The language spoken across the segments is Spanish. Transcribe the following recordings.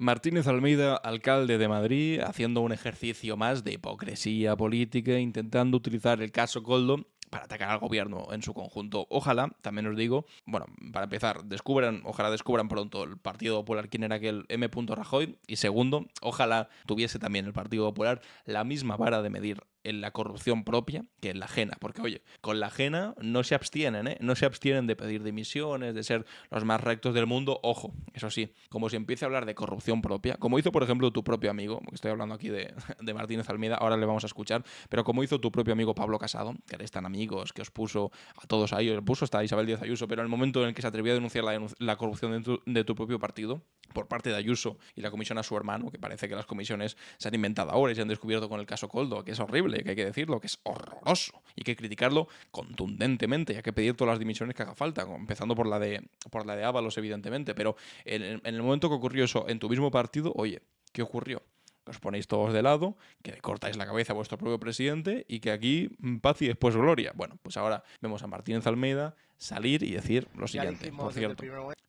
Martínez Almeida, alcalde de Madrid, haciendo un ejercicio más de hipocresía política, intentando utilizar el caso Coldo para atacar al gobierno en su conjunto. Ojalá, también os digo, bueno, para empezar, descubran, ojalá descubran pronto el Partido Popular quién era aquel M. Rajoy. Y segundo, ojalá tuviese también el Partido Popular la misma vara de medir en la corrupción propia que en la ajena. Porque, oye, con la ajena no se abstienen, ¿eh? No se abstienen de pedir dimisiones, de ser los más rectos del mundo. Ojo, eso sí, como si empiece a hablar de corrupción propia, como hizo, por ejemplo, tu propio amigo, estoy hablando aquí de, Martínez Almeida, ahora le vamos a escuchar, pero como hizo tu propio amigo Pablo Casado, que eres tan amigos, que os puso a todos ahí, os puso hasta Isabel Díaz Ayuso, pero en el momento en el que se atrevió a denunciar la, corrupción de tu, de tu propio partido, por parte de Ayuso y la comisión a su hermano, que parece que las comisiones se han inventado ahora y se han descubierto con el caso Coldo, que es horrible que hay que decirlo, que es horroroso y hay que criticarlo contundentemente, y hay que pedir todas las dimisiones que haga falta, empezando por la de por la de Ábalos evidentemente, pero en el momento que ocurrió eso en tu mismo partido, oye, ¿qué ocurrió? que os ponéis todos de lado, que le cortáis la cabeza a vuestro propio presidente y que aquí mm, paz y después gloria. Bueno, pues ahora vemos a Martínez Almeida salir y decir lo siguiente.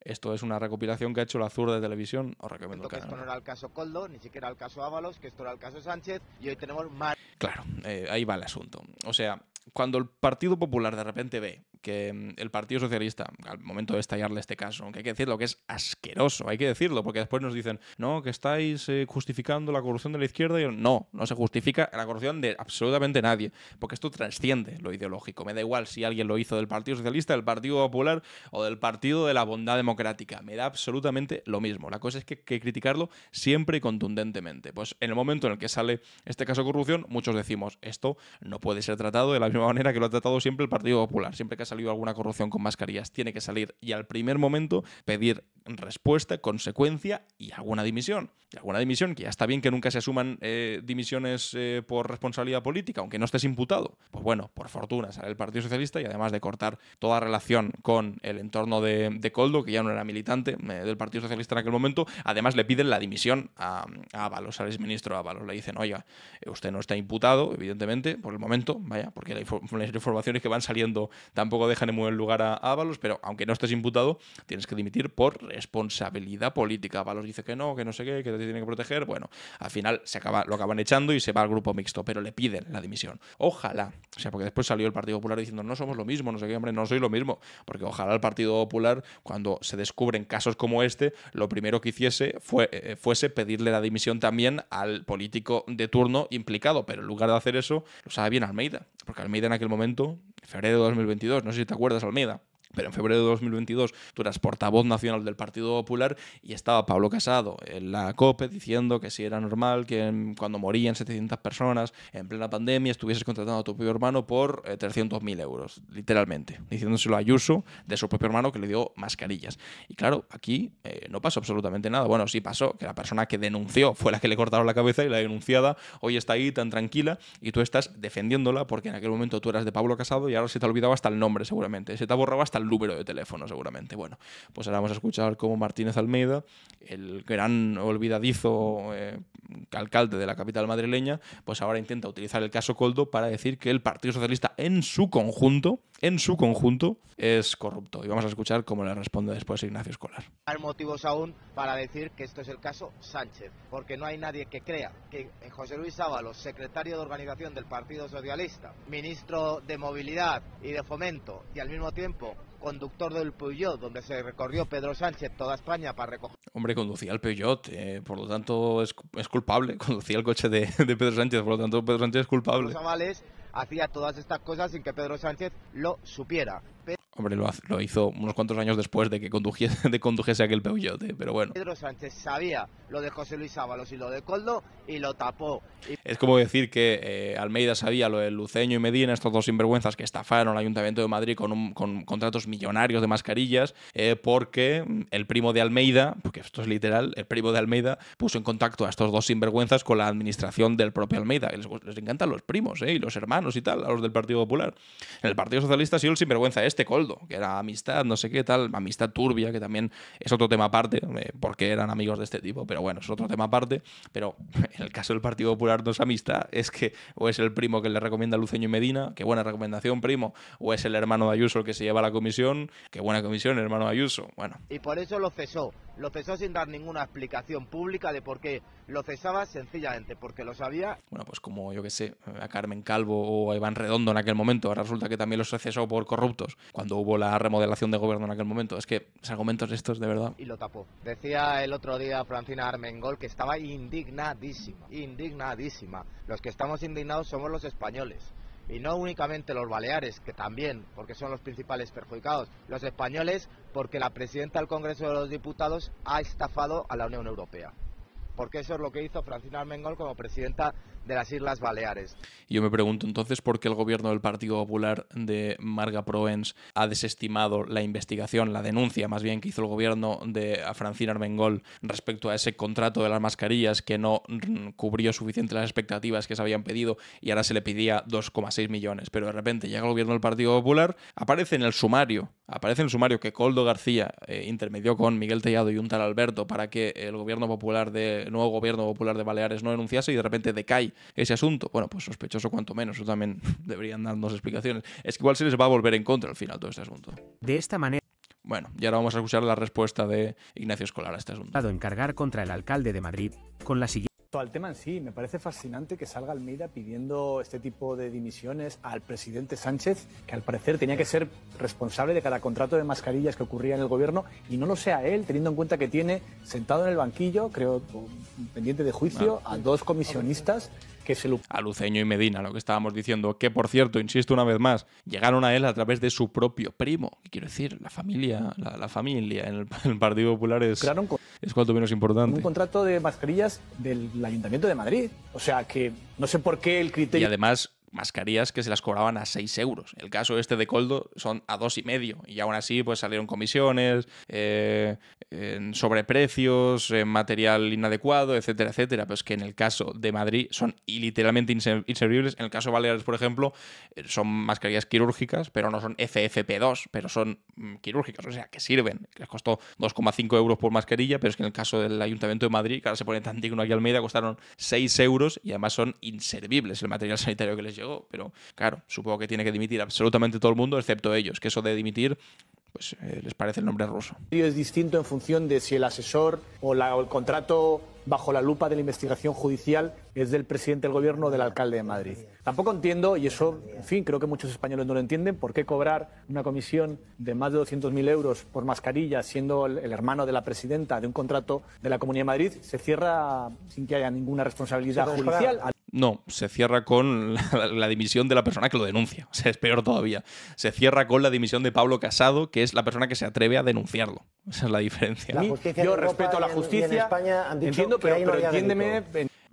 esto es una recopilación que ha hecho la Zurda de Televisión. Os recomiendo el Esto no era el caso Coldo, ni siquiera el caso Ábalos, que esto era el caso Sánchez y hoy tenemos más. Claro, eh, ahí va el asunto. O sea, cuando el Partido Popular de repente ve que mm, el Partido Socialista, al momento de estallarle este caso, aunque hay que decirlo, que es asqueroso, hay que decirlo, porque después nos dicen, no, que estáis eh, justificando la corrupción de la izquierda, y no, no se justifica la corrupción de absolutamente nadie, porque esto trasciende lo ideológico, me da igual si alguien lo hizo del Partido Socialista, del Partido Popular o del Partido de la Bondad Democrática, me da absolutamente lo mismo, la cosa es que, hay que criticarlo siempre y contundentemente, pues en el momento en el que sale este caso de corrupción, muchos decimos, esto no puede ser tratado de la misma manera que lo ha tratado siempre el Partido Popular, siempre que salido alguna corrupción con mascarillas, tiene que salir y al primer momento pedir respuesta, consecuencia y alguna dimisión. Y alguna dimisión, que ya está bien que nunca se asuman eh, dimisiones eh, por responsabilidad política, aunque no estés imputado. Pues bueno, por fortuna sale el Partido Socialista y además de cortar toda relación con el entorno de, Coldo, que ya no era militante eh, del Partido Socialista en aquel momento, además le piden la dimisión a, a Ábalos, al exministro Ábalos. Le dicen, oiga, usted no está imputado, evidentemente, por el momento, vaya, porque las informaciones que van saliendo tampoco dejan en buen lugar a Ábalos, pero aunque no estés imputado, tienes que dimitir por responsabilidad política. Ábalos dice que no, que no sé qué, que te tiene que proteger. Bueno, al final se acaba, lo acaban echando y se va al grupo mixto, pero le piden la dimisión. Ojalá, o sea, porque después salió el Partido Popular diciendo no somos lo mismo, no sé qué, hombre, no soy lo mismo, porque ojalá el Partido Popular, cuando se descubren casos como este, lo primero que hiciese eh, fuese pedirle la dimisión también al político de turno implicado, pero en lugar de hacer eso, lo sabe bien Almeida, porque Almeida en aquel momento, febrero de 2022, no no sé si te acuerdas, Almeida. Pero en febrero de 2022 tú eras portavoz nacional del Partido Popular y estaba Pablo Casado en la COPE diciendo que si era normal que cuando morían 700 personas en plena pandemia estuvieses contratando a tu propio hermano por 300.000 eh, euros, literalmente, diciéndoselo a Ayuso de su propio hermano que le dio mascarillas. Y claro, aquí eh, no pasó absolutamente nada. Bueno, sí pasó, que la persona que denunció fue la que le cortaron la cabeza y la denunciada hoy está ahí tan tranquila y tú estás defendiéndola porque en aquel momento tú eras de Pablo Casado y ahora se te ha olvidado hasta el nombre seguramente, se te ha borrado hasta el número de teléfono seguramente. Bueno, pues ahora vamos a escuchar cómo Martínez Almeida, el gran olvidadizo eh, alcalde de la capital madrileña, pues ahora intenta utilizar el caso Coldo para decir que el Partido Socialista en su conjunto, en su conjunto, es corrupto. Y vamos a escuchar cómo le responde después Ignacio Escolar. Hay motivos aún para decir que esto es el caso Sánchez, porque no hay nadie que crea que José Luis Ábalos, secretario de organización del Partido Socialista, ministro de Movilidad y de Fomento, y al mismo tiempo conductor del Peugeot, donde se recorrió Pedro Sánchez toda España para recoger. Hombre, conducía el Peugeot, eh, por lo tanto es, culpable, conducía el coche de, Pedro Sánchez, por lo tanto Pedro Sánchez es culpable. hacía todas estas cosas sin que Pedro Sánchez lo supiera. Hombre, lo, hizo unos cuantos años después de que condujese, condujese aquel peullote, eh, pero bueno. Pedro Sánchez sabía lo de José Luis Ábalos y lo de Coldo y lo tapó. Es como decir que eh, Almeida sabía lo de Luceño y Medina, estos dos sinvergüenzas que estafaron al Ayuntamiento de Madrid con, contratos millonarios de mascarillas, eh, porque mm, el primo de Almeida, porque esto es literal, el primo de Almeida puso en contacto a estos dos sinvergüenzas con la administración del propio Almeida. Les, encantan los primos y los hermanos y tal, a los del Partido Popular. En el Partido Socialista ha sido el sinvergüenza este, Coldo que era amistad, no sé qué tal, amistad turbia, que también es otro tema aparte, eh, porque eran amigos de este tipo, pero bueno, es otro tema aparte. Pero en el caso del Partido Popular no es amistad, es que o es el primo que le recomienda a Luceño y Medina, qué buena recomendación, primo, o es el hermano de Ayuso el que se lleva la comisión, qué buena comisión, hermano Ayuso, bueno. Y por eso lo cesó, lo cesó sin dar ninguna explicación pública de por qué lo cesaba sencillamente, porque lo sabía. Bueno, pues como yo que sé, a Carmen Calvo o a Iván Redondo en aquel momento, ahora resulta que también los cesó por corruptos. Cuando hubo la remodelación de gobierno en aquel momento. Es que los argumentos estos, de verdad. Y lo tapó. Decía el otro día Francina Armengol que estaba indignadísima, indignadísima. Los que estamos indignados somos los españoles. Y no únicamente los baleares, que también, porque son los principales perjudicados. Los españoles, porque la presidenta del Congreso de los Diputados ha estafado a la Unión Europea porque eso es lo que hizo Francina Armengol como presidenta de las Islas Baleares. Yo me pregunto entonces por qué el gobierno del Partido Popular de Marga Proens ha desestimado la investigación, la denuncia más bien que hizo el gobierno de Francina Armengol respecto a ese contrato de las mascarillas que no cubrió suficiente las expectativas que se habían pedido y ahora se le pedía 2,6 millones. Pero de repente llega el gobierno del Partido Popular, aparece en el sumario, aparece en el sumario que Coldo García eh, intermedió con Miguel Tellado y un tal Alberto para que el gobierno popular de el nuevo gobierno popular de Baleares no denunciase y de repente decae ese asunto? Bueno, pues sospechoso cuanto menos, eso también deberían darnos explicaciones. Es que igual se les va a volver en contra al final todo este asunto. De esta manera... Bueno, y ahora vamos a escuchar la respuesta de Ignacio Escolar a este asunto. Encargar contra el alcalde de Madrid con la al tema en sí, me parece fascinante que salga Almeida pidiendo este tipo de dimisiones al presidente Sánchez, que al parecer tenía que ser responsable de cada contrato de mascarillas que ocurría en el gobierno, y no lo sea él, teniendo en cuenta que tiene sentado en el banquillo, creo, pendiente de juicio, a dos comisionistas a Luceño y Medina, lo que estábamos diciendo, que por cierto, insisto una vez más, llegaron a él a través de su propio primo. Quiero decir, la familia, la, familia en el, Partido Popular es, es cuanto menos importante. Un contrato de mascarillas del Ayuntamiento de Madrid. O sea que no sé por qué el criterio... Y además mascarillas que se las cobraban a 6 euros. El caso este de Coldo son a dos y medio y aún así pues salieron comisiones, eh, sobreprecios, material inadecuado, etcétera, etcétera. Pero es que en el caso de Madrid son literalmente inservibles. En el caso de Baleares, por ejemplo, eh, son mascarillas quirúrgicas, pero no son FFP2, pero son mm, quirúrgicas, o sea, que sirven. Les costó 2,5 euros por mascarilla, pero es que en el caso del Ayuntamiento de Madrid, que ahora se pone tan digno aquí Almeida, costaron 6 euros y además son inservibles el material sanitario que les llegó. Pero claro, supongo que tiene que dimitir absolutamente todo el mundo, excepto ellos, que eso de dimitir pues eh, les parece el nombre ruso. Es distinto en función de si el asesor o, el contrato bajo la lupa de la investigación judicial es del presidente del gobierno o del alcalde de Madrid. Tampoco entiendo, y eso, en fin, creo que muchos españoles no lo entienden, por qué cobrar una comisión de más de 200.000 euros por mascarilla, siendo el, el, hermano de la presidenta de un contrato de la Comunidad de Madrid, se cierra sin que haya ninguna responsabilidad judicial. No, se cierra con la, dimisión de la persona que lo denuncia. O sea, es peor todavía. Se cierra con la dimisión de Pablo Casado, que es la persona que se atreve a denunciarlo. Esa es la diferencia. yo respeto a la justicia. entiendo, pero, entiéndeme.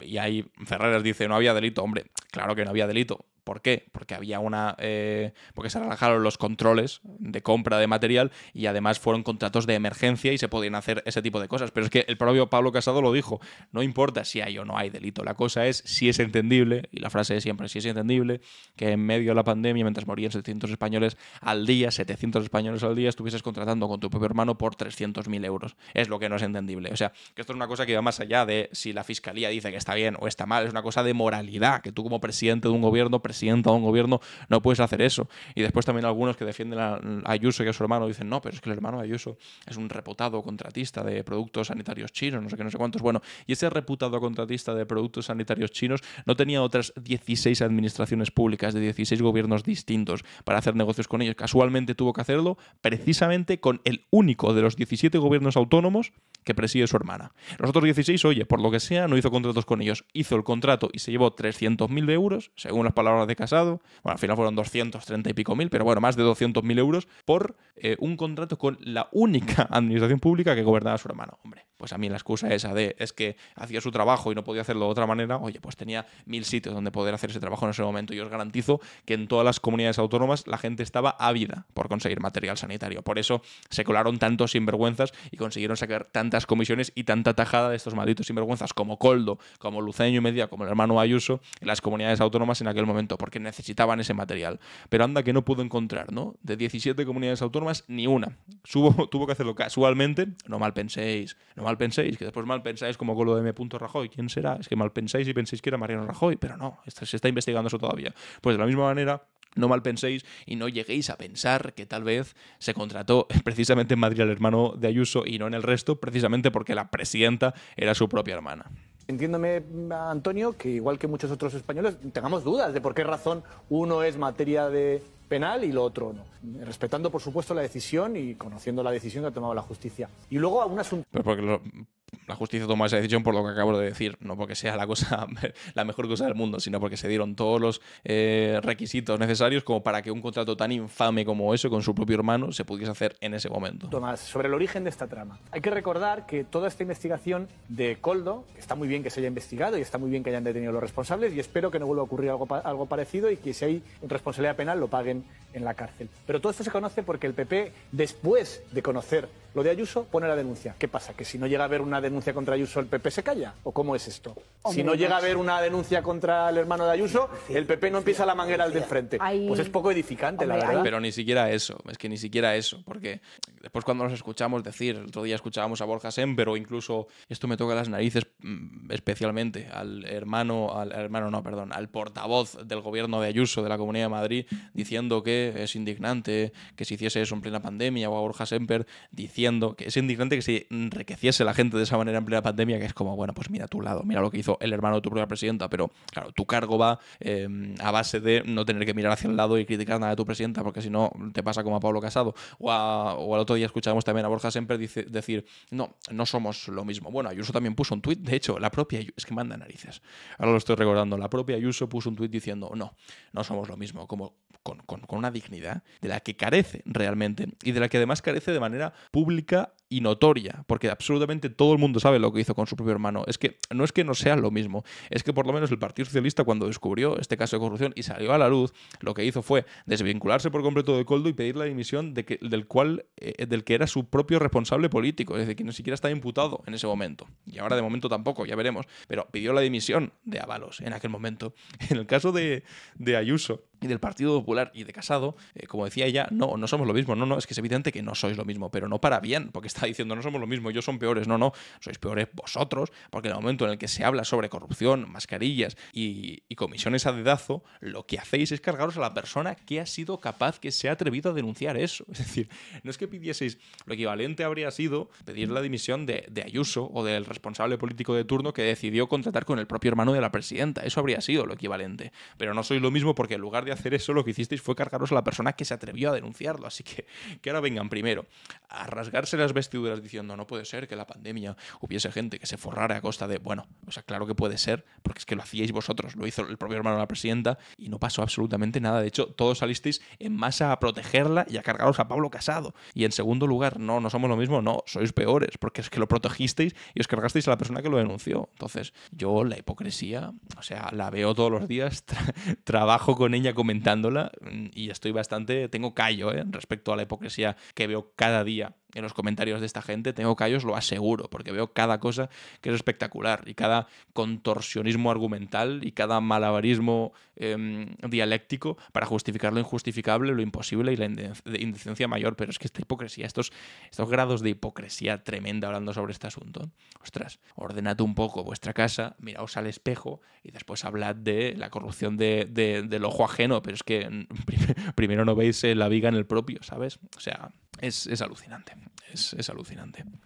Y ahí Ferreras dice: no había delito. Hombre, claro que no había delito. ¿Por qué? Porque había una. Eh, porque se relajaron los controles de compra de material y además fueron contratos de emergencia y se podían hacer ese tipo de cosas. Pero es que el propio Pablo Casado lo dijo: no importa si hay o no hay delito, la cosa es si es entendible, y la frase de siempre, si es entendible, que en medio de la pandemia, mientras morían 700 españoles al día, 700 españoles al día, estuvieses contratando con tu propio hermano por 300.000 euros. Es lo que no es entendible. O sea, que esto es una cosa que va más allá de si la fiscalía dice que está bien o está mal, es una cosa de moralidad, que tú como presidente de un gobierno, sienta a un gobierno, no puedes hacer eso. Y después también algunos que defienden a Ayuso que a su hermano dicen, no, pero es que el hermano Ayuso es un reputado contratista de productos sanitarios chinos, no sé qué, no sé cuántos. Bueno, y ese reputado contratista de productos sanitarios chinos no tenía otras 16 administraciones públicas de 16 gobiernos distintos para hacer negocios con ellos. Casualmente tuvo que hacerlo precisamente con el único de los 17 gobiernos autónomos que preside su hermana. Los otros 16, oye, por lo que sea, no hizo contratos con ellos. Hizo el contrato y se llevó 300.000 euros, según las palabras de Casado, bueno, al final fueron 230 y pico mil, pero bueno, más de doscientos mil euros por eh, un contrato con la única administración pública que gobernaba su hermano. Hombre, pues a mí la excusa esa de es que hacía su trabajo y no podía hacerlo de otra manera, oye, pues tenía mil sitios donde poder hacer ese trabajo en ese momento y os garantizo que en todas las comunidades autónomas la gente estaba ávida por conseguir material sanitario. Por eso se colaron tantos sinvergüenzas y consiguieron sacar tantas comisiones y tanta tajada de estos malditos sinvergüenzas como Coldo, como Luceño y Media, como el hermano Ayuso, en las comunidades autónomas en aquel momento porque necesitaban ese material. Pero anda que no pudo encontrar, ¿no? De 17 comunidades autónomas, ni una. tuvo que hacerlo casualmente, no mal penséis, no mal penséis, que después mal pensáis como con de M. Rajoy, ¿quién será? Es que mal pensáis y pensáis que era Mariano Rajoy, pero no, se está investigando eso todavía. Pues de la misma manera, no mal penséis y no lleguéis a pensar que tal vez se contrató precisamente en Madrid al hermano de Ayuso y no en el resto, precisamente porque la presidenta era su propia hermana. Entiéndome, Antonio, que igual que muchos otros españoles, tengamos dudas de por qué razón uno es materia de penal y lo otro no. Respetando, por supuesto, la decisión y conociendo la decisión que ha tomado la justicia. Y luego a un asunto... porque lo, la justicia tomó esa decisión por lo que acabo de decir, no porque sea la cosa la mejor cosa del mundo, sino porque se dieron todos los eh, requisitos necesarios como para que un contrato tan infame como eso con su propio hermano se pudiese hacer en ese momento. Tomás, sobre el origen de esta trama. Hay que recordar que toda esta investigación de Coldo, está muy bien que se haya investigado y está muy bien que hayan detenido a los responsables y espero que no vuelva a ocurrir algo, algo parecido y que si hay responsabilidad penal lo paguen en la cárcel. Pero todo esto se conoce porque el PP, después de conocer lo de Ayuso, pone la denuncia. ¿Qué pasa? ¿Que si no llega a haber una denuncia contra Ayuso, el PP se calla? ¿O cómo es esto? si no llega a haber una denuncia contra el hermano de Ayuso, el PP no empieza la manguera al de frente. Pues es poco edificante, la verdad. Pero ni siquiera eso, es que ni siquiera eso, porque después cuando nos escuchamos decir, el otro día escuchábamos a Borja Sem, pero incluso, esto me toca las narices mm, especialmente, al hermano, al hermano no, perdón, al portavoz del gobierno de Ayuso de la Comunidad de Madrid diciendo que es indignante que se hiciese eso en plena pandemia, o a Borja Semper diciendo que es indignante que se enriqueciese la gente de esa manera en plena pandemia, que es como, bueno, pues mira tu lado, mira lo que hizo el hermano de tu propia presidenta, pero claro, tu cargo va em, a base de no tener que mirar hacia el lado y criticar nada de tu presidenta, porque si no te pasa como a Pablo Casado. O, al otro día escuchábamos también a Borja Semper decir, no, no somos lo mismo. Bueno, Ayuso también puso un tuit, de hecho, la propia, es que manda narices, ahora lo estoy recordando, la propia Ayuso puso un tuit diciendo, no, no somos lo mismo, como con, con dignidad de la que carece realmente y de la que además carece de manera pública y notoria, porque absolutamente todo el mundo sabe lo que hizo con su propio hermano. Es que no es que no sea lo mismo, es que por lo menos el Partido Socialista cuando descubrió este caso de corrupción y salió a la luz, lo que hizo fue desvincularse por completo de Coldo y pedir la dimisión de que, del cual eh, del que era su propio responsable político, es decir, que ni siquiera estaba imputado en ese momento. Y ahora de momento tampoco, ya veremos, pero pidió la dimisión de Avalos en aquel momento. En el caso de, Ayuso, y del Partido Popular y de Casado, eh, como decía ella, no, no somos lo mismo. No, no, es que es evidente que no sois lo mismo, pero no para bien, porque está diciendo no somos lo mismo, yo son peores. No, no, sois peores vosotros, porque en el momento en el que se habla sobre corrupción, mascarillas y, comisiones a dedazo, lo que hacéis es cargaros a la persona que ha sido capaz, que se ha atrevido a denunciar eso. Es decir, no es que pidieseis, lo equivalente habría sido pedir la dimisión de, de Ayuso o del responsable político de turno que decidió contratar con el propio hermano de la presidenta. Eso habría sido lo equivalente. Pero no sois lo mismo porque en lugar de hacer eso, lo que hicisteis fue cargaros a la persona que se atrevió a denunciarlo. Así que que ahora vengan primero a rasgarse las vestiduras estuvieras diciendo, no puede ser que la pandemia hubiese gente que se forrara a costa de, bueno, o sea, claro que puede ser, porque es que lo hacíais vosotros, lo hizo el propio hermano de la presidenta y no pasó absolutamente nada. De hecho, todos salisteis en masa a protegerla y a cargaros a Pablo Casado. Y en segundo lugar, no, no somos lo mismo, no, sois peores, porque es que lo protegisteis y os cargasteis a la persona que lo denunció. Entonces, yo la hipocresía, o sea, la veo todos los días, trabajo con ella comentándola y estoy bastante, tengo callo ¿eh? respecto a la hipocresía que veo cada día en los comentarios de esta gente, tengo callos, lo aseguro, porque veo cada cosa que es espectacular y cada contorsionismo argumental y cada malabarismo em, dialéctico para justificar lo injustificable, lo imposible y la indecencia mayor. Pero es que esta hipocresía, estos, estos grados de hipocresía tremenda hablando sobre este asunto, ostras, ordenad un poco vuestra casa, miraos al espejo y después hablad de la corrupción del ojo ajeno, pero es que mm, primero no veis eh, la viga en el propio, ¿sabes? O sea, es, es alucinante, es, es alucinante.